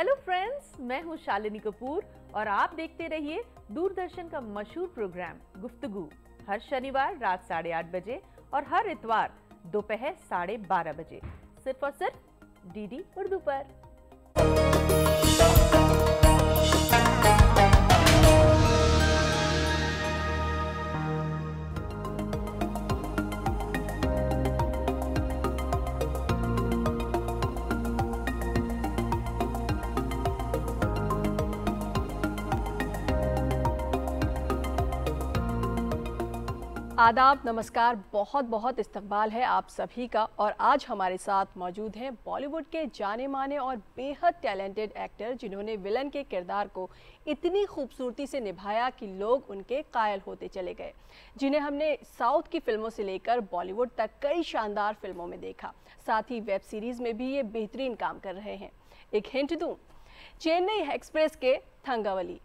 Hello friends मैं हूं शालिनी कपूर और आप देखते रहिए दूरदर्शन का मशहूर प्रोग्राम गुफ्तगु हर शनिवार रात साढ़े आठ बजे और हर इतवार दोपहर साढ़े बारह बजे सिर्फ और सिर्फ डीडी उर्दू पर आदाब नमस्कार बहुत बहुत इस्तकबाल है आप सभी का और आज हमारे साथ मौजूद हैं बॉलीवुड के जाने माने और बेहद टैलेंटेड एक्टर जिन्होंने विलन के किरदार को इतनी खूबसूरती से निभाया कि लोग उनके कायल होते चले गए जिन्हें हमने साउथ की फिल्मों से लेकर बॉलीवुड तक कई शानदार फिल्मों में देखा साथ ही वेब सीरीज़ में भी ये बेहतरीन काम कर रहे हैं एक हिंट दूँ चेन्नई एक्सप्रेस के थंगावली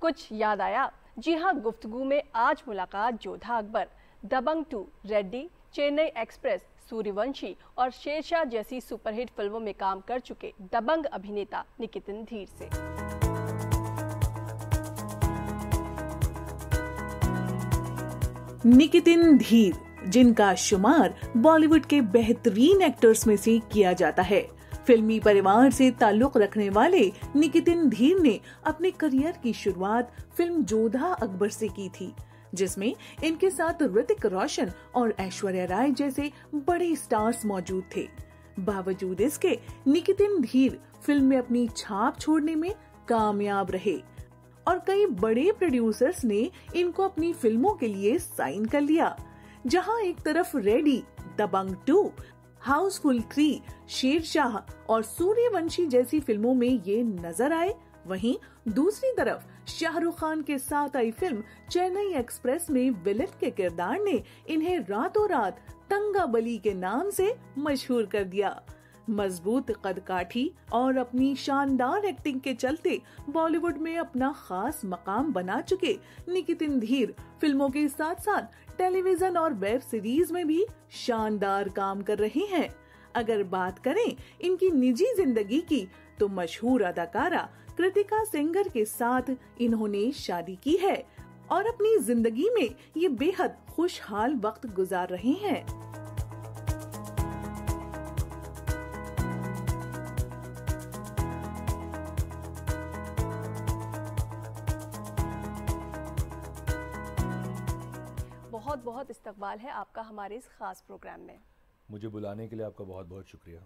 कुछ याद आया जी हाँ गुफ्तगु में आज मुलाकात Jodha Akbar Dabangg two Ready Chennai Express Sooryavanshi और शेरशाह जैसी सुपरहिट फिल्मों में काम कर चुके दबंग अभिनेता निकितिन धीर से निकितिन धीर जिनका शुमार बॉलीवुड के बेहतरीन एक्टर्स में से किया जाता है फिल्मी परिवार से ताल्लुक रखने वाले निकितिन धीर ने अपने करियर की शुरुआत फिल्म जोधा अकबर से की थी जिसमें इनके साथ ऋतिक रोशन और ऐश्वर्या राय जैसे बड़े स्टार्स मौजूद थे बावजूद इसके निकितिन धीर फिल्म में अपनी छाप छोड़ने में कामयाब रहे और कई बड़े प्रोड्यूसर्स ने इनको अपनी फिल्मों के लिए साइन कर लिया जहां एक तरफ Ready Dabangg two Housefull three Shershaah और सूर्यवंशी जैसी फिल्मों में ये नजर आए वहीं दूसरी तरफ शाहरुख खान के साथ आई फिल्म चेन्नई एक्सप्रेस में विलेट के किरदार ने इन्हें रातों रात तंगा बली के नाम से मशहूर कर दिया मजबूत कद काठी और अपनी शानदार एक्टिंग के चलते बॉलीवुड में अपना खास मकाम बना चुके निकितिन धीर फिल्मों के साथ साथ टेलीविजन और वेब सीरीज में भी शानदार काम कर रहे हैं अगर बात करें इनकी निजी जिंदगी की तो मशहूर अदाकारा कृतिका सेंगर के साथ इन्होंने शादी की है और अपनी जिंदगी में ये बेहद खुशहाल वक्त गुजार रहे हैं बहुत इस्तकबाल है आपका हमारे इस ख़ास प्रोग्राम में मुझे बुलाने के लिए आपका बहुत बहुत शुक्रिया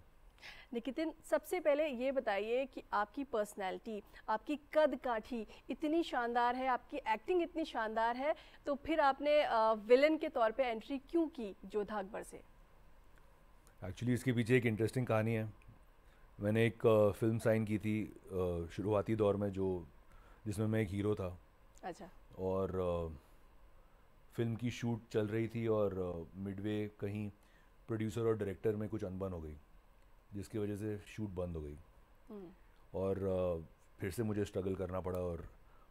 निकितिन सबसे पहले ये बताइए कि आपकी पर्सनैलिटी आपकी कद काठी इतनी शानदार है आपकी एक्टिंग इतनी शानदार है तो फिर आपने विलन के तौर पे एंट्री क्यों की जोधा अकबर से एक्चुअली इसके पीछे एक इंटरेस्टिंग कहानी है मैंने एक फिल्म साइन की थी शुरुआती दौर में जो जिसमें मैं एक हीरो था अच्छा और फिल्म की शूट चल रही थी और मिडवे कहीं प्रोड्यूसर और डायरेक्टर में कुछ अनबन हो गई जिसकी वजह से शूट बंद हो गई हम्म। और फिर से मुझे स्ट्रगल करना पड़ा और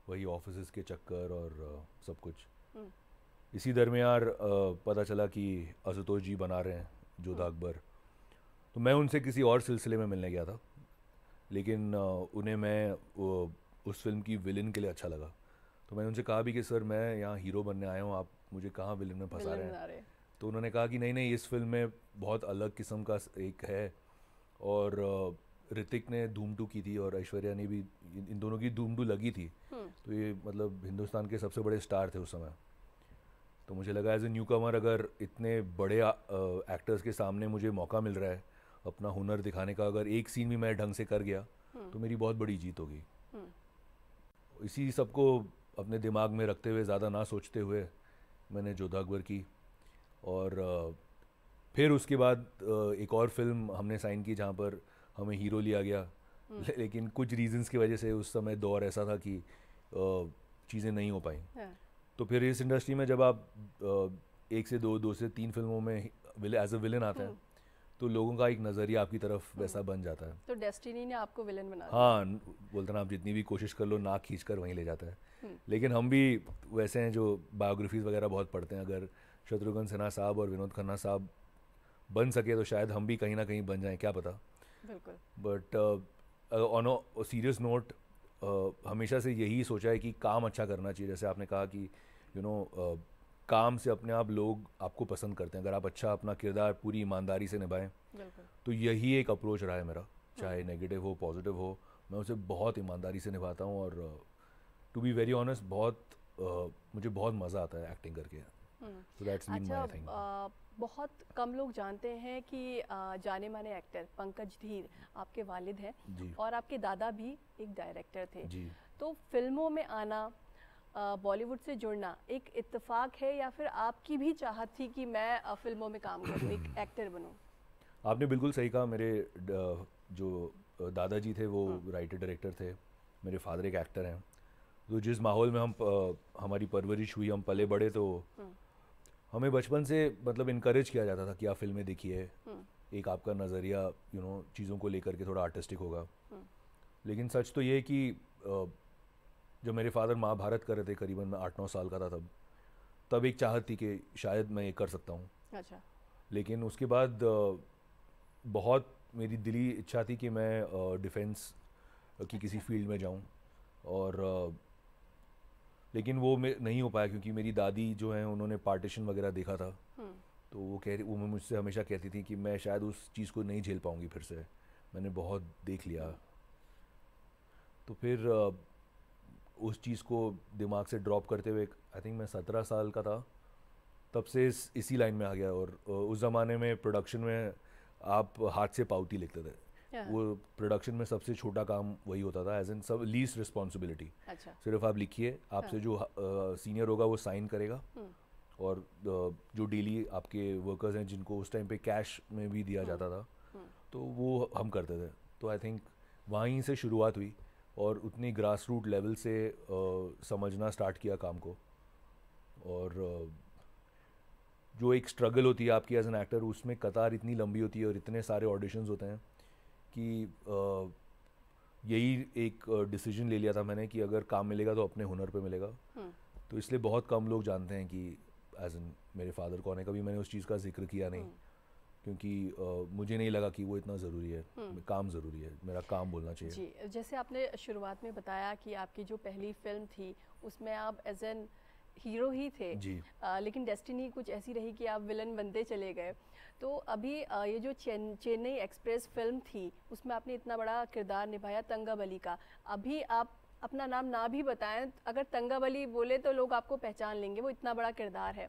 वही ऑफिस के चक्कर और सब कुछ हम्म। इसी दरमियान पता चला कि आशुतोष जी बना रहे हैं जोधा हम्म। अकबर तो मैं उनसे किसी और सिलसिले में मिलने गया था लेकिन उन्हें मैं उस फिल्म की विलन के लिए अच्छा लगा तो मैंने उनसे कहा भी कि सर मैं यहाँ हीरो बनने आया हूँ आप मुझे कहाँ विलन में फंसा रहे हैं तो उन्होंने कहा कि नहीं नहीं इस फिल्म में बहुत अलग किस्म का एक है और ऋतिक ने धूम टू की थी और ऐश्वर्या ने भी इन दोनों की धूम टू लगी थी हम्म। तो ये मतलब हिंदुस्तान के सबसे बड़े स्टार थे उस समय तो मुझे लगा एज ए न्यू कमर अगर इतने बड़े एक्टर्स के सामने मुझे मौका मिल रहा है अपना हुनर दिखाने का अगर एक सीन भी मैं ढंग से कर गया हम्म। तो मेरी बहुत बड़ी जीत होगी हम्म। इसी सबको अपने दिमाग में रखते हुए ज़्यादा ना सोचते हुए मैंने जोधा अकबर की और फिर उसके बाद एक और फिल्म हमने साइन की जहाँ पर हमें हीरो लिया गया हम्म। ले, लेकिन कुछ रीजंस की वजह से उस समय दौर ऐसा था कि चीज़ें नहीं हो पाई हाँ। तो फिर इस इंडस्ट्री में जब आप एक से दो दो से तीन फिल्मों में एज अ विलन आते हैं हम्म। तो लोगों का एक नज़रिया आपकी तरफ हम्म। वैसा बन जाता है तो डेस्टिनी ने आपको विलन बना हाँ बोलते ना आप जितनी भी कोशिश कर लो नाक खींच कर वहीं ले जाता है लेकिन हम भी वैसे हैं जो बायोग्राफीज़ वगैरह बहुत पढ़ते हैं अगर शत्रुघ्न सिन्हा साहब और विनोद खन्ना साहब बन सके तो शायद हम भी कहीं ना कहीं बन जाएं क्या पता बट ऑन सीरियस नोट हमेशा से यही सोचा है कि काम अच्छा करना चाहिए जैसे आपने कहा कि you you know know, uh, काम से अपने आप लोग आपको पसंद करते हैं अगर आप अच्छा अपना किरदार पूरी ईमानदारी से निभाएं तो यही एक अप्रोच रहा है मेरा चाहे नेगेटिव हाँ। हो पॉजिटिव हो मैं उसे बहुत ईमानदारी से निभाता हूँ और uh, to be very honest बहुत uh, मुझे बहुत मज़ा आता है एक्टिंग करके तो हम्म। दैट्स been माय अच्छा, थिंग बहुत कम लोग जानते हैं कि जाने माने एक्टर पंकज धीर आपके वालिद हैं और आपके दादा भी एक डायरेक्टर थे जी. तो फिल्मों में आना बॉलीवुड से जुड़ना एक इत्तेफाक है या फिर आपकी भी चाहत थी कि मैं फिल्मों में काम करूँ एक एक्टर बनूँ आपने बिल्कुल सही कहा मेरे जो दादाजी थे वो राइटर हाँ। डायरेक्टर थे मेरे फादर एक एक्टर हैं तो जिस माहौल में हम हमारी परवरिश हुई हम पले बड़े तो हम्म। हमें बचपन से मतलब इनक्रेज किया जाता था कि आप फिल्में देखिए हम्म। एक आपका नज़रिया यू नो चीज़ों को लेकर के थोड़ा आर्टिस्टिक होगा हम्म। लेकिन सच तो ये है कि जब मेरे फादर महाभारत कर रहे थे करीबन मैं आठ नौ साल का था तब तब एक चाहत थी कि शायद मैं ये कर सकता हूँ अच्छा लेकिन उसके बाद बहुत मेरी दिली इच्छा थी कि मैं डिफेंस की किसी अच्छा। फील्ड में जाऊँ और लेकिन वो नहीं हो पाया क्योंकि मेरी दादी जो है उन्होंने पार्टीशन वगैरह देखा था हम्म। तो वो कह रही वो मुझसे हमेशा कहती थी कि मैं शायद उस चीज़ को नहीं झेल पाऊँगी फिर से मैंने बहुत देख लिया तो फिर उस चीज़ को दिमाग से ड्रॉप करते हुए आई थिंक मैं सत्रह साल का था तब से इस इसी लाइन में आ गया और उस ज़माने में प्रोडक्शन में आप हाथ से पावती लिखते थे वो प्रोडक्शन में सबसे छोटा काम वही होता था एज एन सब लीस्ट अच्छा। रिस्पॉन्सिबिलिटी सिर्फ आप लिखिए आपसे हाँ। जो सीनियर होगा वो साइन करेगा हम्म। और जो डेली आपके वर्कर्स हैं जिनको उस टाइम पे कैश में भी दिया जाता हम्म। था हम्म। तो वो हम करते थे तो आई थिंक वहीं से शुरुआत हुई और उतनी ग्रास रूट लेवल से समझना स्टार्ट किया काम को और जो एक स्ट्रगल होती है आपकी एज एन एक्टर उसमें कतार इतनी लंबी होती है और इतने सारे ऑडिशंस होते हैं कि यही एक डिसीजन ले लिया था मैंने कि अगर काम मिलेगा तो अपने हुनर पे मिलेगा हम्म। तो इसलिए बहुत कम लोग जानते हैं कि एज एन मेरे फादर कौन है कभी मैंने उस चीज़ का जिक्र किया नहीं हम्म। क्योंकि आ, मुझे नहीं लगा कि वो इतना ज़रूरी है हम्म। काम ज़रूरी है मेरा काम बोलना चाहिए जी जैसे आपने शुरुआत में बताया कि आपकी जो पहली फिल्म थी उसमें आप एज एन हीरो ही थे जी आ, लेकिन डेस्टिनी कुछ ऐसी रही कि आप विलन बनते चले गए तो अभी आ, ये जो चेन चेन्नई एक्सप्रेस फिल्म थी उसमें आपने इतना बड़ा किरदार निभाया तंगाबली का अभी आप अपना नाम ना भी बताएं अगर तंगाबली बोले तो लोग आपको पहचान लेंगे वो इतना बड़ा किरदार है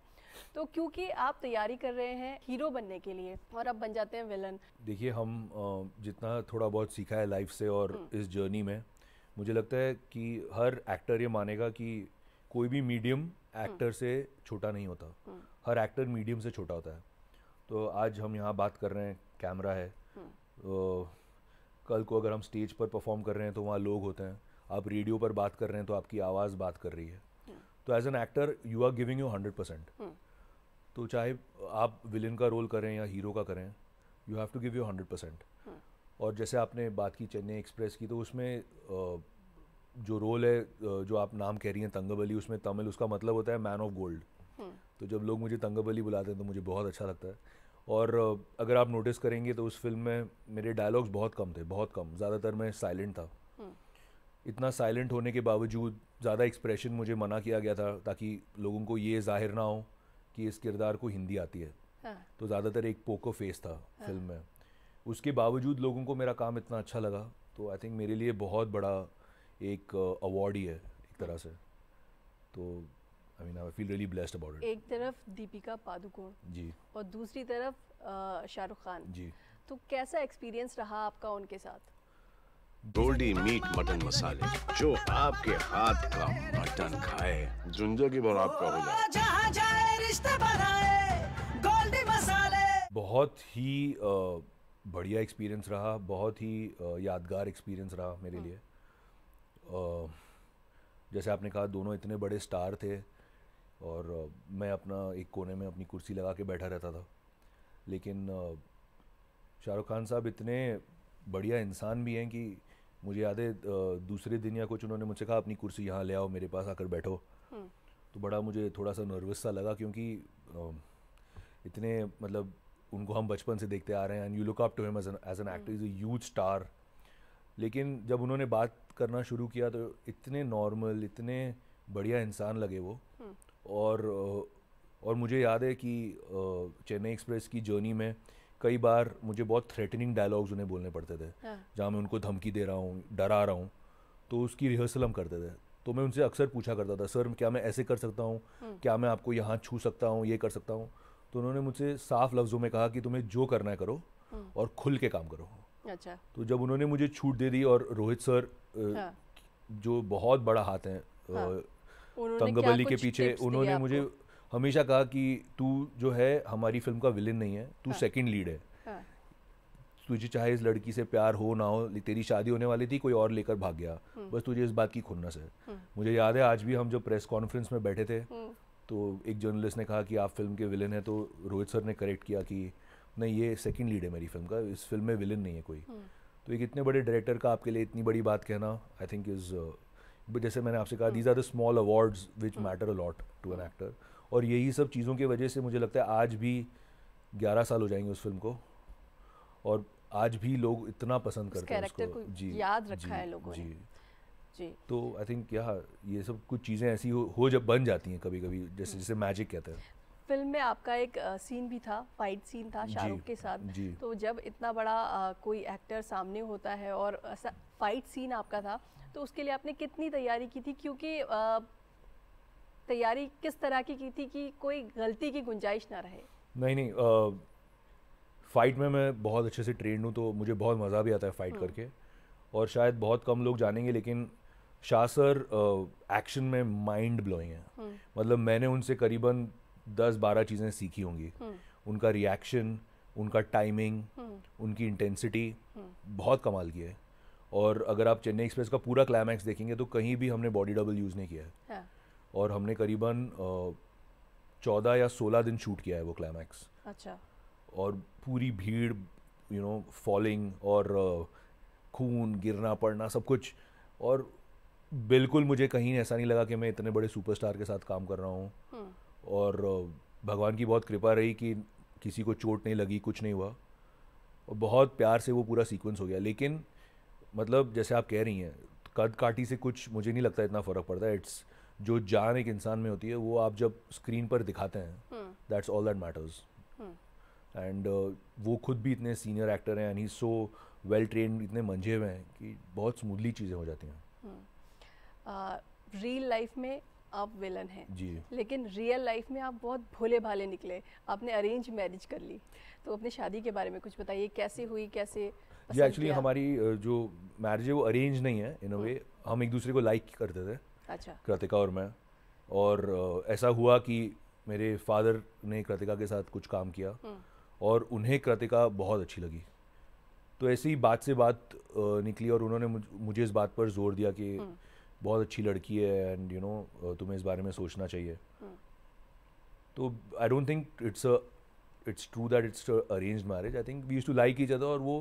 तो क्योंकि आप तैयारी कर रहे हैं हीरो बनने के लिए और अब बन जाते हैं विलन देखिए हम जितना थोड़ा बहुत सीखा है लाइफ से और हम्म। इस जर्नी में मुझे लगता है कि हर एक्टर ये मानेगा कि कोई भी मीडियम हम्म। एक्टर से छोटा नहीं होता हम्म। हर एक्टर मीडियम से छोटा होता है तो आज हम यहाँ बात कर रहे हैं कैमरा है हम्म। तो कल को अगर हम स्टेज पर परफॉर्म कर रहे हैं तो वहाँ लोग होते हैं आप रेडियो पर बात कर रहे हैं तो आपकी आवाज़ बात कर रही है तो as an actor you are giving you hundred percent तो चाहे आप विलेन का रोल करें या हीरो का करें you have to give you hundred percent और जैसे आपने बात की चेन्नई एक्सप्रेस की तो उसमें जो रोल है जो आप नाम कह रही हैं तंगबली उसमें तमिल उसका मतलब होता है मैन ऑफ गोल्ड तो जब लोग मुझे तंगबली बुलाते हैं तो मुझे बहुत अच्छा लगता है और अगर आप नोटिस करेंगे तो उस फिल्म में मेरे डायलॉग्स बहुत कम थे बहुत कम ज़्यादातर मैं साइलेंट था हम्म। इतना साइलेंट होने के बावजूद ज़्यादा एक्सप्रेशन मुझे मना किया गया था ताकि लोगों को ये जाहिर ना हो कि इस किरदार को हिंदी आती है हाँ। तो ज़्यादातर एक पोको फेस था हाँ। फिल्म में उसके बावजूद लोगों को मेरा काम इतना अच्छा लगा तो आई थिंक मेरे लिए बहुत बड़ा एक अवार्ड uh, ही है एक तरह से तो I mean I feel really blessed about it एक तरफ दीपिका पादुकोण जी और दूसरी तरफ uh, शाहरुख खान जी तो कैसा एक्सपीरियंस रहा आपका उनके साथ गोल्डी मीट मटन मसाले जो आपके हाथ का मटन खाए जुंजा की बार आपका हो जाए बहुत ही uh, बढ़िया एक्सपीरियंस रहा बहुत ही यादगार एक्सपीरियंस रहा मेरे हाँ। लिए जैसे आपने कहा दोनों इतने बड़े स्टार थे और मैं अपना एक कोने में अपनी कुर्सी लगा के बैठा रहता था लेकिन शाहरुख खान साहब इतने बढ़िया इंसान भी हैं कि मुझे याद है दूसरे दिन या कुछ उन्होंने मुझसे कहा अपनी कुर्सी यहाँ ले आओ मेरे पास आकर बैठो हम्म। तो बड़ा मुझे थोड़ा सा नर्वस सा लगा क्योंकि इतने मतलब उनको हम बचपन से देखते आ रहे हैं and you look up to him as an actor is a huge star लेकिन जब उन्होंने बात करना शुरू किया तो इतने नॉर्मल इतने बढ़िया इंसान लगे वो हम्म। और और मुझे याद है कि चेन्नई एक्सप्रेस की जर्नी में कई बार मुझे बहुत थ्रेटनिंग डायलॉग्स उन्हें बोलने पड़ते थे हाँ। जहाँ मैं उनको धमकी दे रहा हूँ डरा रहा हूँ तो उसकी रिहर्सल हम करते थे तो मैं उनसे अक्सर पूछा करता था सर क्या मैं ऐसे कर सकता हूँ हम्म। क्या मैं आपको यहाँ छू सकता हूँ ये कर सकता हूँ तो उन्होंने मुझसे साफ लफ्ज़ों में कहा कि तुम्हें जो करना है करो हम्म। और खुल के काम करो अच्छा तो जब उन्होंने मुझे छूट दे दी और रोहित सर हाँ. जो बहुत बड़ा हाथ है हाँ. तंगबली के पीछे उन्होंने मुझे हमेशा कहा कि तू जो है हमारी फिल्म का विलेन नहीं है तू सेकंड हाँ। लीड है हाँ। तुझे चाहे इस लड़की से प्यार हो ना हो तेरी शादी होने वाली थी कोई और लेकर भाग गया हम्म। बस तुझे इस बात की खुन्नस है हम्म। मुझे याद है आज भी हम जब प्रेस कॉन्फ्रेंस में बैठे थे हम्म। तो एक जर्नलिस्ट ने कहा कि आप फिल्म के विलेन हैं तो रोहित सर ने करेक्ट किया कि नहीं ये सेकंड लीड है मेरी फिल्म का इस फिल्म में विलन नहीं है कोई हम्म। तो एक इतने बड़े डायरेक्टर का आपके लिए इतनी बड़ी बात कहना आई थिंक इज़ जैसे मैंने आपसे कहा these are the small awards which matter a lot to an actor और यही सब चीज़ों की वजह से मुझे लगता है आज भी ग्यारह साल हो जाएंगे उस फिल्म को और आज भी लोग इतना पसंद करते हैं उसको को जी याद रखा जी, है लोगों जी, ने जी तो आई थिंक क्या ये सब कुछ चीज़ें ऐसी हो, हो जब बन जाती हैं कभी कभी जैसे हम्म। जैसे मैजिक कहते हैं फिल्म में आपका एक सीन भी था फाइट सीन था शाहरुख के साथ तो जब इतना बड़ा आ, कोई एक्टर सामने होता है और फाइट सीन आपका था तो उसके लिए आपने कितनी तैयारी की थी क्योंकि तैयारी किस तरह की की थी कि कोई गलती की गुंजाइश ना रहे नहीं नहीं आ, फाइट में मैं बहुत अच्छे से ट्रेंड हूँ तो मुझे बहुत मज़ा भी आता है फाइट हाँ। करके और शायद बहुत कम लोग जानेंगे लेकिन शाह सर एक्शन में माइंड ब्लोइंग है मतलब मैंने उनसे करीबन दस बारह चीज़ें सीखी होंगी हम्म। उनका रिएक्शन उनका टाइमिंग हम्म। उनकी इंटेंसिटी हम्म। बहुत कमाल की है और अगर आप चेन्नई एक्सप्रेस का पूरा क्लाइमैक्स देखेंगे तो कहीं भी हमने बॉडी डबल यूज़ नहीं किया है हाँ। और हमने करीबन चौदह या सोलह दिन शूट किया है वो क्लाइमैक्स अच्छा और पूरी भीड़ यू नो फॉलिंग और खून गिरना पड़ना सब कुछ और बिल्कुल मुझे कहीं ऐसा नहीं लगा कि मैं इतने बड़े सुपरस्टार के साथ काम कर रहा हूँ और भगवान की बहुत कृपा रही कि किसी को चोट नहीं लगी कुछ नहीं हुआ और बहुत प्यार से वो पूरा सीक्वेंस हो गया लेकिन मतलब जैसे आप कह रही हैं कद काटी से कुछ मुझे नहीं लगता इतना फ़र्क पड़ता है इट्स जो जान एक इंसान में होती है वो आप जब स्क्रीन पर दिखाते हैं that's all that matters and वो खुद भी इतने सीनियर एक्टर हैं and he so well train इतने मंझे हुए हैं कि बहुत स्मूथली चीज़ें हो जाती हैं रियल हम्म। लाइफ में आप विलन हैं लेकिन रियल लाइफ में आप बहुत भोले भाले निकले आपने अरेंज मैरिज कर ली तो अपनी शादी के बारे में कुछ बताइए कैसे हुई कैसे जी एक्चुअली हमारी जो मैरिज है वो अरेंज नहीं है इन अ वे हम एक दूसरे को लाइक करते थे अच्छा कृतिका और मैं और ऐसा हुआ कि मेरे फादर ने कृतिका के साथ कुछ काम किया हम्म। और उन्हें कृतिका बहुत अच्छी लगी तो ऐसी बात से बात निकली और उन्होंने मुझे इस बात पर जोर दिया कि हम्म। बहुत अच्छी लड़की है एंड यू नो तुम्हें इस बारे में सोचना चाहिए हाँ। तो I don't think it's it's true that it's arrange marriage I think we use to like ही ज्यादा और वो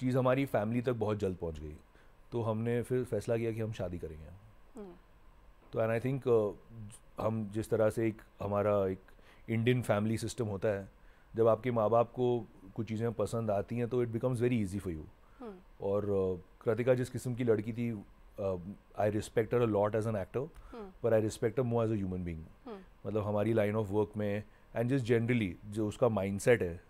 चीज़ हमारी फैमिली तक बहुत जल्द पहुंच गई तो हमने फिर फैसला किया कि हम शादी करेंगे हाँ। तो एंड आई थिंक हम जिस तरह से एक हमारा एक इंडियन फैमिली सिस्टम होता है जब आपके माँ बाप को कुछ चीज़ें पसंद आती हैं तो it becomes very easy for you और uh, कृतिका जिस किस्म की लड़की थी uh, I respect her a lot as an actor, hmm. but I respect her more as a human being. Hmm. मतलब हमारी लाइन ऑफ वर्क में एंड जस्ट जनरली जो उसका माइंडसेट है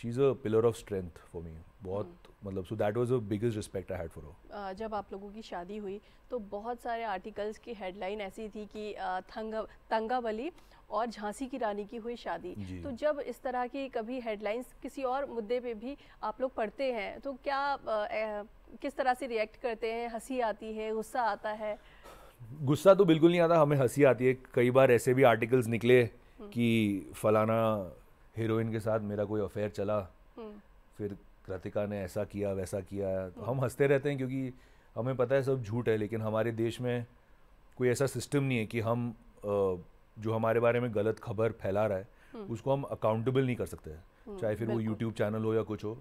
she is a pillar of strength for me बहुत hmm. मतलब so that was the biggest respect I had for her जब आप लोगों की शादी हुई तो बहुत सारे आर्टिकल्स की हेडलाइन ऐसी थी कि uh, तंगा बली और झांसी की रानी की हुई शादी तो जब इस तरह की कभी हेडलाइंस किसी और मुद्दे पे भी आप लोग पढ़ते हैं तो क्या आ, आ, किस तरह से रिएक्ट करते हैं हंसी आती है गुस्सा आता है गुस्सा तो बिल्कुल नहीं आता हमें हंसी आती है कई बार ऐसे भी आर्टिकल्स निकले हम्म। कि फलाना हीरोइन के साथ मेरा कोई अफेयर चला हम्म। फिर कृतिका ने ऐसा किया वैसा किया तो हम्म। हम हंसते रहते हैं क्योंकि हमें पता है सब झूठ है लेकिन हमारे देश में कोई ऐसा सिस्टम नहीं है कि हम आ, जो हमारे बारे में गलत खबर फैला रहा है हम्म। उसको हम अकाउंटेबल नहीं कर सकते हम्म, चाहे फिर वो यूट्यूब चैनल हो या कुछ हो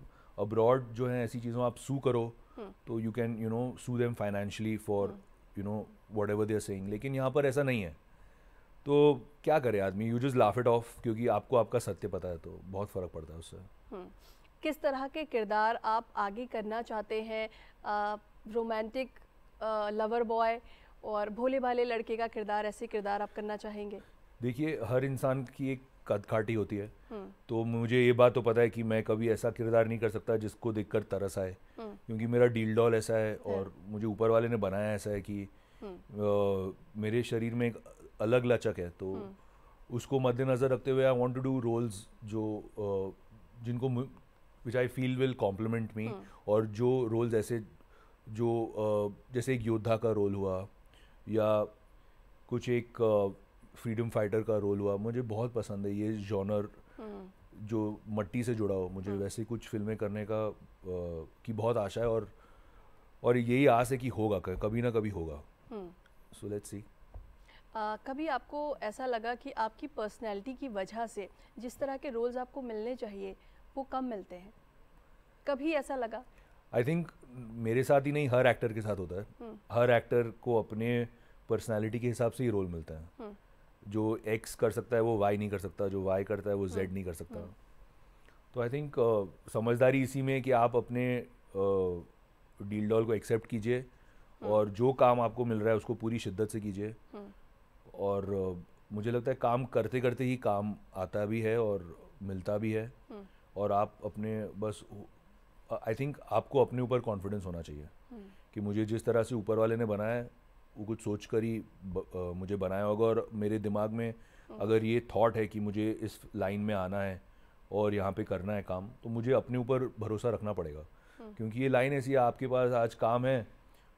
अब्रॉड जो है ऐसी चीज़ों आप सू करो हम्म। तो you can you know sue them financially for you know whatever they're saying लेकिन यहाँ पर ऐसा नहीं है तो क्या करे आदमी you just laugh it off क्योंकि आपको आपका सत्य पता है तो बहुत फ़र्क पड़ता है उससे किस तरह के किरदार आप आगे करना चाहते हैं रोमांटिक लवर बॉय और भोले भाले लड़के का किरदार ऐसे किरदार आप करना चाहेंगे देखिए हर इंसान की एक कदकाठी होती है हम्म। तो मुझे ये बात तो पता है कि मैं कभी ऐसा किरदार नहीं कर सकता जिसको देखकर तरस आए हम्म। क्योंकि मेरा डील डॉल ऐसा है हम्म। और मुझे ऊपर वाले ने बनाया ऐसा है कि मेरे शरीर में एक अलग लचक है तो उसको मद्देनज़र रखते हुए I want to do roles जो जिनको which I feel will complement me और जो रोल्स ऐसे जो जैसे एक योद्धा का रोल हुआ या कुछ एक फ्रीडम फाइटर का रोल हुआ मुझे बहुत पसंद है ये जॉनर हम्म। जो मट्टी से जुड़ा हो मुझे हम्म। वैसे कुछ फिल्में करने का की बहुत आशा है और और यही आस है कि होगा कभी ना कभी होगा सो लेट्स सी कभी आपको ऐसा लगा कि आपकी पर्सनैलिटी की वजह से जिस तरह के रोल्स आपको मिलने चाहिए वो कम मिलते हैं कभी ऐसा लगा आई थिंक मेरे साथ ही नहीं हर एक्टर के साथ होता है हम्म। हर एक्टर को अपने पर्सनैलिटी के हिसाब से ही रोल मिलता है हम्म। जो एक्स कर सकता है वो वाई नहीं कर सकता जो वाई करता है वो जेड हम्म। नहीं कर सकता हम्म। तो आई थिंक समझदारी इसी में कि आप अपने डील uh, डॉल को एक्सेप्ट कीजिए और जो काम आपको मिल रहा है उसको पूरी शिद्दत से कीजिए और uh, मुझे लगता है काम करते करते ही काम आता भी है और मिलता भी है और आप अपने बस आई थिंक आपको अपने ऊपर कॉन्फिडेंस होना चाहिए कि मुझे जिस तरह से ऊपर वाले ने बनाया है वो कुछ सोच कर ही ब, मुझे बनाया होगा और मेरे दिमाग में अगर ये थॉट है कि मुझे इस लाइन में आना है और यहाँ पे करना है काम तो मुझे अपने ऊपर भरोसा रखना पड़ेगा हम्म। क्योंकि ये लाइन ऐसी है आपके पास आज काम है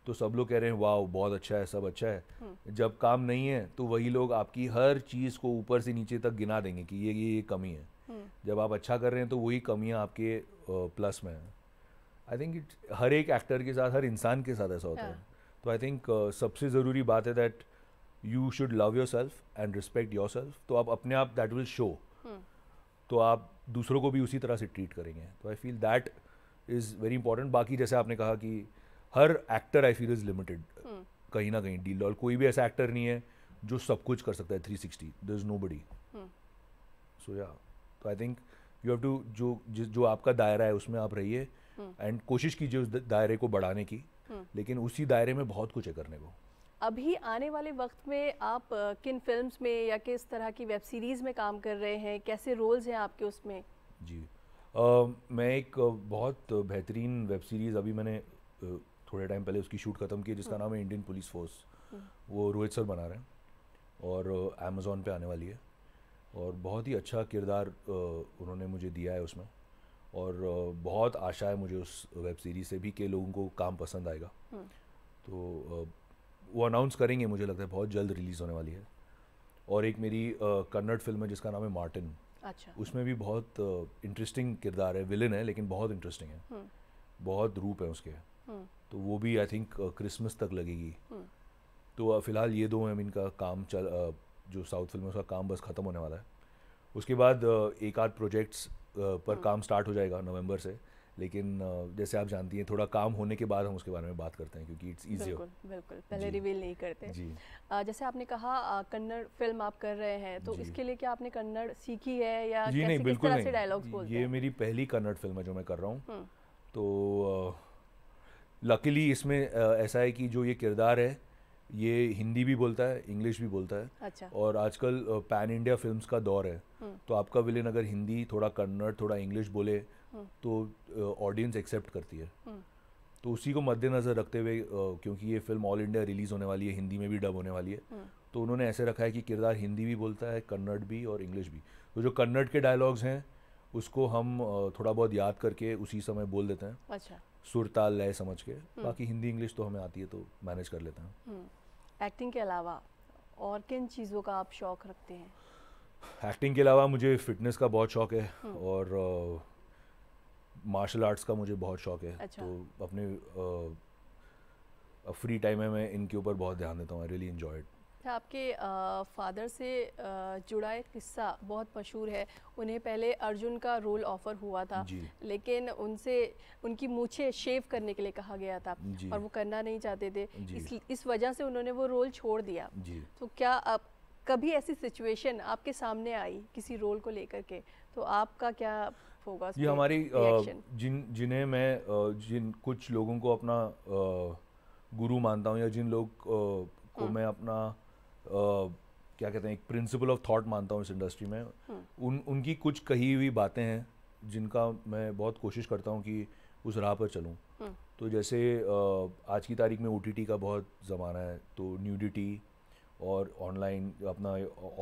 तो सब लोग कह रहे हैं वाह बहुत अच्छा है सब अच्छा है हम्म। जब काम नहीं है तो वही लोग आपकी हर चीज़ को ऊपर से नीचे तक गिना देंगे कि ये ये, ये कमी है हम्म। जब आप अच्छा कर रहे हैं तो वही कमियाँ आपके प्लस में है आई थिंक हर एक एक्टर के साथ हर इंसान के साथ ऐसा होता हाँ। है तो आई थिंक uh, सबसे ज़रूरी बात है that you should love yourself and respect yourself तो आप अपने आप दैट विल शो तो आप दूसरों को भी उसी तरह से ट्रीट करेंगे तो I feel that is very important बाकी जैसे आपने कहा कि हर actor I feel is limited कहीं ना कहीं डील कोई भी ऐसा एक्टर नहीं है जो सब कुछ कर सकता है three sixty there is nobody so या तो I think you have to जो जो आपका दायरा है उसमें आप रहिए एंड hmm. कोशिश कीजिए उस दायरे को बढ़ाने की हम्म। लेकिन उसी दायरे में बहुत कुछ है करने को अभी आने वाले वक्त में आप किन फिल्म्स में या किस तरह की वेब सीरीज़ में काम कर रहे हैं कैसे रोल्स हैं आपके उसमें जी आ, मैं एक बहुत बेहतरीन वेब सीरीज़ अभी मैंने थोड़े टाइम पहले उसकी शूट ख़त्म की जिसका हम्म। नाम है इंडियन पुलिस फोर्स वो रोहित सर बना रहे हैं और अमेज़ोन पे आने वाली है और बहुत ही अच्छा किरदार उन्होंने मुझे दिया है उसमें और बहुत आशा है मुझे उस वेब सीरीज़ से भी कि लोगों को काम पसंद आएगा हम्म। तो वो अनाउंस करेंगे मुझे लगता है बहुत जल्द रिलीज़ होने वाली है और एक मेरी कन्नड़ फिल्म है जिसका नाम है मार्टिन अच्छा उसमें भी बहुत इंटरेस्टिंग किरदार है विलन है लेकिन बहुत इंटरेस्टिंग है हम्म। बहुत रूप है उसके हम्म। तो वो भी आई थिंक क्रिसमस तक लगेगी तो फिलहाल ये दो हैं इनका काम चल जो साउथ फिल्म है उसका काम बस ख़त्म होने वाला है उसके बाद एक आध प्रोजेक्ट्स पर हाँ। काम स्टार्ट हो जाएगा नवंबर से लेकिन जैसे आप जानती हैं थोड़ा काम होने के बाद हम उसके बारे में बात करते हैं क्योंकि इट्स इजी बिल्कुल बिल्कुल पहले रिवील नहीं करते जी आ, जैसे आपने कहा कन्नड़ फिल्म आप कर रहे हैं तो इसके लिए क्या आपने कन्नड़ सीखी है या जी कैसे, नहीं बिल्कुल नहीं ये मेरी पहली कन्नड़ फिल्म है जो मैं कर रहा हूँ हम्म। तो लकीली इसमें ऐसा है कि जो ये किरदार है ये हिंदी भी बोलता है इंग्लिश भी बोलता है अच्छा। और आजकल पैन इंडिया फिल्म्स का दौर है हम्म। तो आपका विलेन अगर हिंदी थोड़ा कन्नड़ थोड़ा इंग्लिश बोले हम्म। तो ऑडियंस एक्सेप्ट करती है हम्म। तो उसी को मद्देनज़र रखते हुए क्योंकि ये फिल्म ऑल इंडिया रिलीज़ होने वाली है हिंदी में भी डब होने वाली है तो उन्होंने ऐसे रखा है कि किरदार हिंदी भी बोलता है कन्नड़ भी और इंग्लिश भी तो जो कन्नड़ के डायलॉग्स हैं उसको हम थोड़ा बहुत याद करके उसी समय बोल देते हैं अच्छा सुरताल लय समझ के बाकी हिंदी इंग्लिश तो हमें आती है तो मैनेज कर लेते हैं एक्टिंग के अलावा और किन चीज़ों का आप शौक रखते हैं एक्टिंग के अलावा मुझे फिटनेस का बहुत शौक है हम्म। और मार्शल आर्ट्स का मुझे बहुत शौक है अच्छा। तो अपने फ्री टाइम में मैं इनके ऊपर बहुत ध्यान देता हूँ रियली एंजॉय अच्छा, आपके आ, फादर से आ, जुड़ा एक किस्सा बहुत मशहूर है उन्हें पहले अर्जुन का रोल ऑफर हुआ था लेकिन उनसे उनकी मूछे शेव करने के लिए कहा गया था और वो करना नहीं चाहते थे इस, इस वजह से उन्होंने वो रोल छोड़ दिया तो क्या आप कभी ऐसी सिचुएशन आपके सामने आई किसी रोल को लेकर के तो आपका क्या होगा ये हमारी जिन जिन्हें मैं जिन कुछ लोगों को अपना गुरु मानता हूँ या जिन लोग को हाँ। मैं अपना क्या कहते हैं एक प्रिंसिपल ऑफ थॉट मानता हूँ इस इंडस्ट्री में हाँ। उन उनकी कुछ कही हुई बातें हैं जिनका मैं बहुत कोशिश करता हूँ कि उस राह पर चलूँ हाँ। तो जैसे आज की तारीख में ओ का बहुत ज़माना है तो न्यूडिटी और ऑनलाइन अपना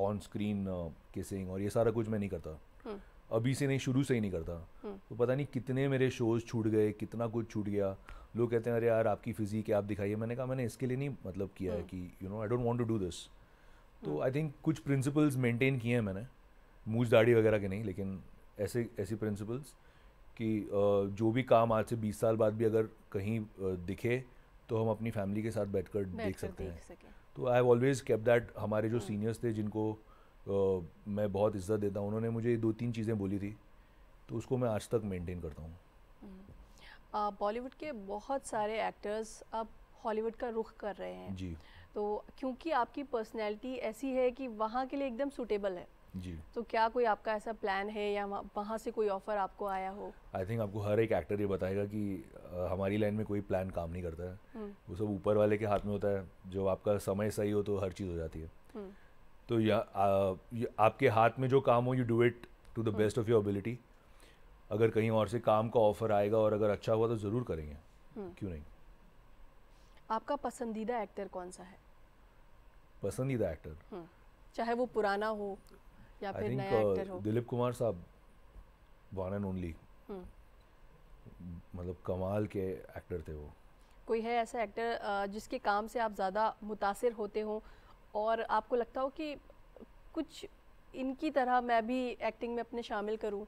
ऑन स्क्रीन किसिंग और ये सारा कुछ मैं नहीं करता हुँ. हम्म। अभी से नहीं शुरू से ही नहीं करता हुँ. हम्म। तो पता नहीं कितने मेरे शोज़ छूट गए कितना कुछ छूट गया लोग कहते हैं अरे यार आपकी फिजिक है आप दिखाइए मैंने कहा मैंने इसके लिए नहीं मतलब किया है हम्म। कि you know I don't want to do this तो आई थिंक कुछ प्रिंसिपल्स मेंटेन किए हैं मैंने मूझ दाढ़ी वगैरह के नहीं लेकिन ऐसे ऐसी प्रिंसिपल्स कि uh, जो भी काम आज से बीस साल बाद भी अगर कहीं uh, दिखे तो हम अपनी फैमिली के साथ बैठकर देख सकते हैं तो I have always kept that हमारे जो सीनियर्स थे जिनको uh, मैं बहुत इज्जत देता हूँ उन्होंने मुझे दो तीन चीज़ें बोली थी तो उसको मैं आज तक मेंटेन करता हूँ हम्म। बॉलीवुड के बहुत सारे एक्टर्स अब हॉलीवुड का रुख कर रहे हैं जी तो क्योंकि आपकी पर्सनैलिटी ऐसी है कि वहाँ के लिए एकदम सूटेबल है जी तो क्या कोई आपका ऐसा प्लान है या वहाँ से कोई ऑफर आपको आया हो आई थिंक आपको हर एक एक्टर ये बताएगा कि हमारी लाइन में कोई प्लान काम नहीं करता है हम्म। वो सब ऊपर वाले के हाथ में होता है जो आपका समय सही हो तो हर चीज़ हो जाती है हम्म। तो या, आ, या आपके हाथ में जो काम हो you do it to the best of your ability अगर कहीं और से काम का ऑफर आएगा और अगर अच्छा हुआ तो ज़रूर करेंगे हम्म। क्यों नहीं आपका पसंदीदा एक्टर कौन सा है पसंदीदा एक्टर चाहे वो पुराना हो या फिर नया एक्टर uh, हो दिलीप कुमार साहब वन एंड ओनली मतलब कमाल के एक्टर थे वो कोई है ऐसा एक्टर uh, जिसके काम से आप ज़्यादा मुतासर होते हो और आपको लगता हो कि कुछ इनकी तरह मैं भी एक्टिंग में अपने शामिल करूं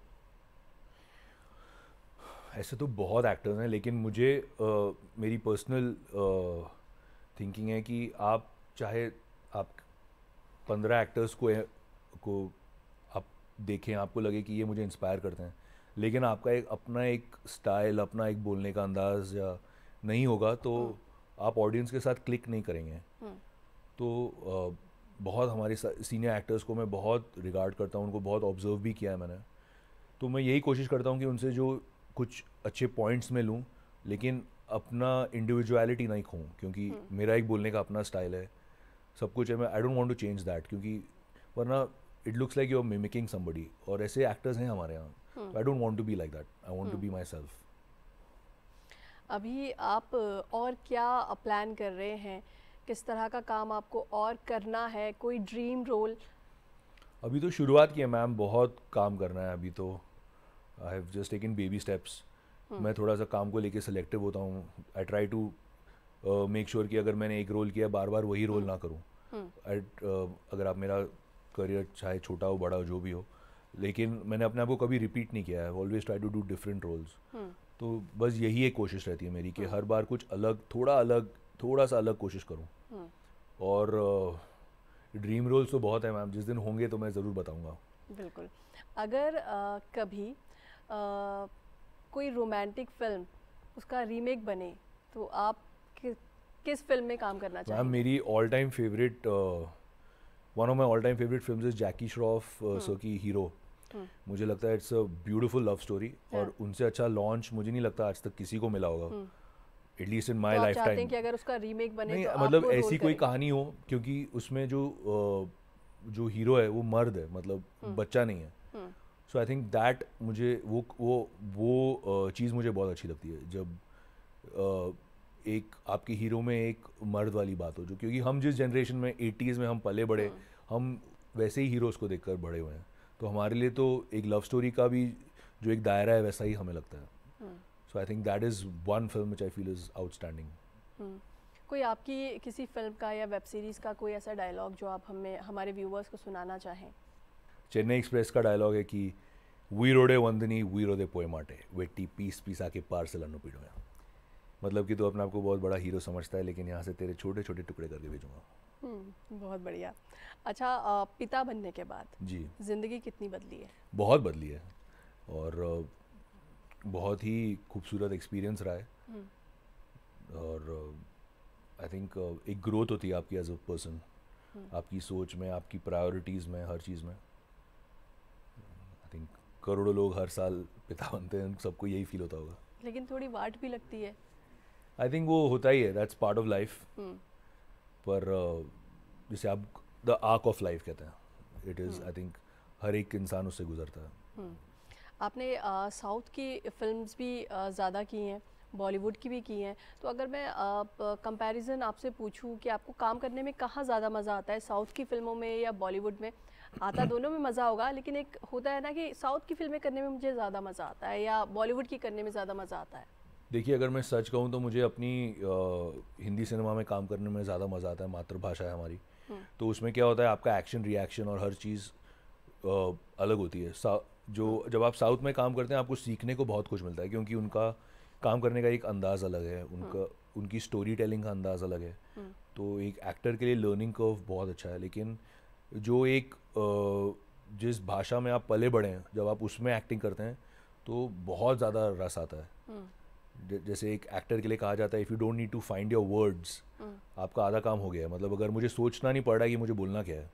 ऐसे तो बहुत एक्टर्स हैं लेकिन मुझे आ, uh, मेरी पर्सनल थिंकिंग है कि आप चाहे आप पंद्रह एक्टर्स को को देखें आपको लगे कि ये मुझे इंस्पायर करते हैं लेकिन आपका एक अपना एक स्टाइल अपना एक बोलने का अंदाज या नहीं होगा तो हाँ। आप ऑडियंस के साथ क्लिक नहीं करेंगे हाँ। तो बहुत हमारे सीनियर एक्टर्स को मैं बहुत रिगार्ड करता हूँ उनको बहुत ऑब्जर्व भी किया है मैंने तो मैं यही कोशिश करता हूँ कि उनसे जो कुछ अच्छे पॉइंट्स में लूँ लेकिन अपना इंडिविजुअलिटी नहीं खोऊँ क्योंकि हाँ। मेरा एक बोलने का अपना स्टाइल है सब कुछ है मैं I don't want to change that क्योंकि वरना it looks like you are mimicking somebody और ऐसे एक्टर्स हैं हमारे यहाँ I don't want to be like that I want to be myself अभी आप और क्या प्लान कर रहे हैं किस तरह का काम आपको और करना है कोई ड्रीम रोल अभी तो शुरुआत की है मैम बहुत काम करना है अभी तो I have just taken baby steps मैं थोड़ा सा काम को लेके सेलेक्टिव होता हूँ I try to make sure कि अगर मैंने एक रोल किया बार बार वही रोल hmm. ना करूँ एट hmm. uh, अगर आप मेरा करियर चाहे छोटा हो बड़ा हो जो भी हो लेकिन मैंने अपने आप को कभी रिपीट नहीं किया है always try to do different roles तो बस यही एक कोशिश रहती है मेरी कि हम्म। हर बार कुछ अलग थोड़ा अलग थोड़ा सा अलग कोशिश करूँ हम्म। और ड्रीम uh, रोल्स तो बहुत है मैम जिस दिन होंगे तो मैं ज़रूर बताऊँगा बिल्कुल अगर आ, uh, कभी आ, uh, कोई रोमांटिक फिल्म उसका रीमेक बने तो आप किस फिल्म में काम करना चाहेंगे मैम मेरी all time favourite one of my all time favourite film is Jackie Shroff सो की हीरो मुझे लगता है it's a beautiful love story और उनसे अच्छा लॉन्च मुझे नहीं लगता आज तक किसी को मिला होगा at least in my lifetime नहीं, तो मतलब ऐसी कोई कहानी हो क्योंकि उसमें जो जो हीरो है वो मर्द है मतलब hmm. बच्चा नहीं है सो आई थिंक दैट मुझे वो वो वो चीज़ मुझे बहुत अच्छी लगती है जब एक आपके हीरो में एक मर्द वाली बात हो जो क्योंकि हम जिस जनरेशन में एटीज़ में हम पले बड़े hmm. हम वैसे ही हीरोज़ को देख बड़े हुए हैं तो हमारे लिए तो एक लव स्टोरी का भी जो एक दायरा है वैसा ही हमें लगता है so I think that is one film I feel is outstanding कोई आपकी किसी फिल्म का या वेब सीरीज़ का कोई ऐसा डायलॉग जो आप हमें हमारे व्यूवर्स को सुनाना चाहें चेन्नई एक्सप्रेस का डायलॉग है कि रोडे वंदनी वीरोदे पोएमाटे वेट्टी पीस पीस आके पार्सल अनुपीड़ मतलब कि तू तो अपने आप को बहुत बड़ा हीरो समझता है लेकिन यहाँ से तेरे छोटे छोटे टुकड़े करके भेजूंगा हम्म, बहुत बढ़िया अच्छा पिता बनने के बाद जी ज़िंदगी कितनी बदली है बहुत बदली है और बहुत ही खूबसूरत एक्सपीरियंस रहा है हम्म। और आई थिंक एक ग्रोथ होती है आपकी एज अ पर्सन आपकी सोच में आपकी प्रायोरिटीज़ में हर चीज़ में आई थिंक करोड़ों लोग हर साल पिता बनते हैं सबको यही फील होता होगा लेकिन थोड़ी वाट भी लगती है आई थिंक वो होता ही है दैट्स पार्ट ऑफ लाइफ पर जैसे आप द आर्क ऑफ लाइफ कहते हैं इट इज़ आई थिंक हर एक इंसान उससे गुजरता है हम्म। आपने साउथ की फिल्म्स भी ज़्यादा की हैं बॉलीवुड की भी की हैं तो अगर मैं कंपैरिजन आपसे पूछूं कि आपको काम करने में कहाँ ज़्यादा मज़ा आता है साउथ की फिल्मों में या बॉलीवुड में आता दोनों में मज़ा होगा लेकिन एक होता है ना कि साउथ की फिल्में करने में मुझे ज़्यादा मज़ा आता है या बॉलीवुड की करने में ज़्यादा मज़ा आता है देखिए अगर मैं सच कहूँ तो मुझे अपनी आ, हिंदी सिनेमा में काम करने में ज़्यादा मज़ा आता है मातृभाषा है हमारी हम्म। तो उसमें क्या होता है आपका एक्शन रिएक्शन और हर चीज़ आ, अलग होती है जो हम्म। जब आप साउथ में काम करते हैं आपको सीखने को बहुत कुछ मिलता है क्योंकि उनका काम करने का एक अंदाज़ अलग है उनका हम्म। उनकी स्टोरी टेलिंग का अंदाज़ अलग है तो एक एक्टर के लिए लर्निंग कर्व बहुत अच्छा है लेकिन जो एक जिस भाषा में आप पले बढ़े हैं जब आप उसमें एक्टिंग करते हैं तो बहुत ज़्यादा रस आता है जैसे एक एक्टर के लिए कहा जाता है if you don't need to find your words आपका आधा काम हो गया है मतलब अगर मुझे सोचना नहीं पड़ रहा कि मुझे बोलना क्या है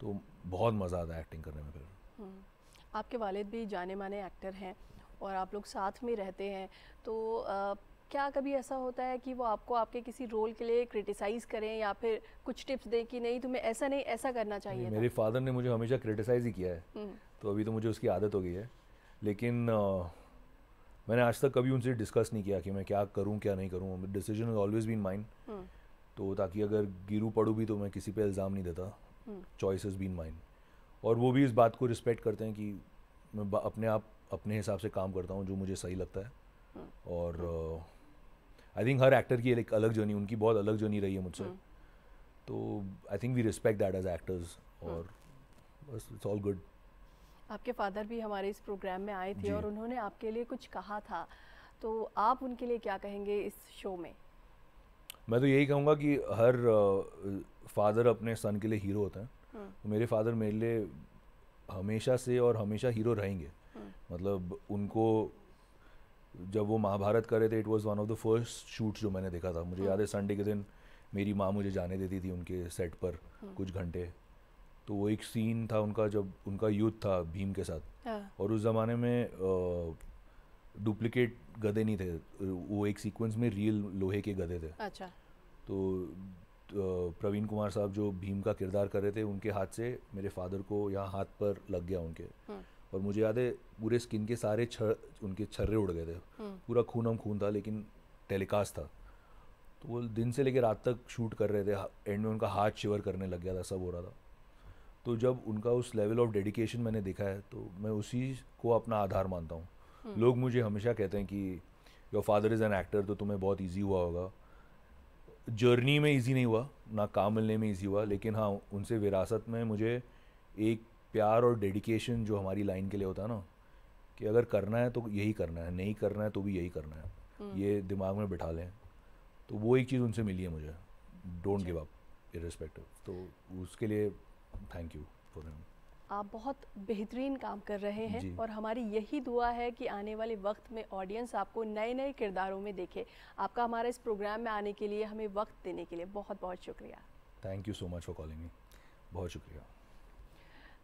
तो बहुत मज़ा आता है एक्टिंग करने में फिर हाँ। आपके वालिद भी जाने माने एक्टर हैं और आप लोग साथ में रहते हैं तो आ, क्या कभी ऐसा होता है कि वो आपको आपके किसी रोल के लिए क्रिटिसाइज़ करें या फिर कुछ टिप्स दें कि नहीं तुम्हें ऐसा नहीं ऐसा करना चाहिए मेरे फादर ने मुझे हमेशा क्रिटिसाइज़ ही किया है हम्म। तो अभी तो मुझे उसकी आदत हो गई है लेकिन आ, मैंने आज तक कभी उनसे डिस्कस नहीं किया कि मैं क्या करूँ क्या नहीं करूँ decision is always been mind तो ताकि अगर गिरू पड़ू भी तो मैं किसी पे इल्ज़ाम नहीं देता चॉइस इज़ बीन माइंड और वो भी इस बात को रिस्पेक्ट करते हैं कि मैं अपने आप अपने हिसाब से काम करता हूँ जो मुझे सही लगता है hmm. और आई uh, थिंक हर एक्टर की एक अलग जर्नी उनकी बहुत अलग जर्नी रही है मुझसे hmm. तो I think we respect that as actors और बस इट्स ऑल गुड आपके फादर भी हमारे इस प्रोग्राम में आए थे और उन्होंने आपके लिए कुछ कहा था तो आप उनके लिए क्या कहेंगे इस शो में मैं तो यही कहूँगा कि हर फादर अपने सन के लिए हीरो होता है हम्म। तो मेरे फादर मेरे लिए हमेशा से और हमेशा हीरो रहेंगे हम्म। मतलब उनको जब वो महाभारत कर रहे थे it was one of the first shoot जो मैंने देखा था मुझे हम्म। याद है संडे के दिन मेरी माँ मुझे जाने देती थी उनके सेट पर कुछ घंटे तो वो एक सीन था उनका जब उनका युद्ध था भीम के साथ हाँ। और उस ज़माने में डुप्लीकेट गधे नहीं थे वो एक सीक्वेंस में रियल लोहे के गधे थे अच्छा तो प्रवीण कुमार साहब जो भीम का किरदार कर रहे थे उनके हाथ से मेरे फादर को यहाँ हाथ पर लग गया उनके हम्म। और मुझे याद है पूरे स्किन के सारे छर उनके छर्रे उड़ गए थे हम्म। पूरा खूनम खून था लेकिन टेलीकास्ट था तो वो दिन से लेकर रात तक शूट कर रहे थे एंड में उनका हाथ शिवर करने लग गया था सब हो रहा था तो जब उनका उस लेवल ऑफ डेडिकेशन मैंने देखा है तो मैं उसी को अपना आधार मानता हूँ हम्म। लोग मुझे हमेशा कहते हैं कि your father is an actor तो तुम्हें बहुत ईजी हुआ होगा जर्नी में ईजी नहीं हुआ ना काम मिलने में ईजी हुआ लेकिन हाँ उनसे विरासत में मुझे एक प्यार और डेडिकेशन जो हमारी लाइन के लिए होता है ना कि अगर करना है तो यही करना है नहीं करना है तो भी यही करना है हम्म। ये दिमाग में बिठा लें तो वो एक चीज़ उनसे मिली है मुझे डोंट गिव अप इरेस्पेक्टिव तो उसके लिए थैंक यू फॉर हिम आप बहुत बेहतरीन काम कर रहे हैं और हमारी यही दुआ है कि आने वाले वक्त में ऑडियंस आपको नए नए किरदारों में देखे आपका हमारे इस प्रोग्राम में आने के लिए हमें वक्त देने के लिए बहुत बहुत शुक्रिया thank you so much for calling me बहुत शुक्रिया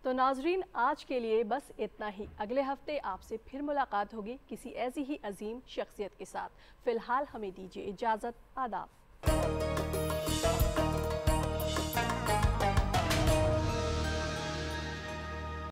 तो नाजरीन आज के लिए बस इतना ही अगले हफ्ते आपसे फिर मुलाकात होगी किसी ऐसी ही अजीम शख्सियत के साथ फ़िलहाल हमें दीजिए इजाज़त आदाब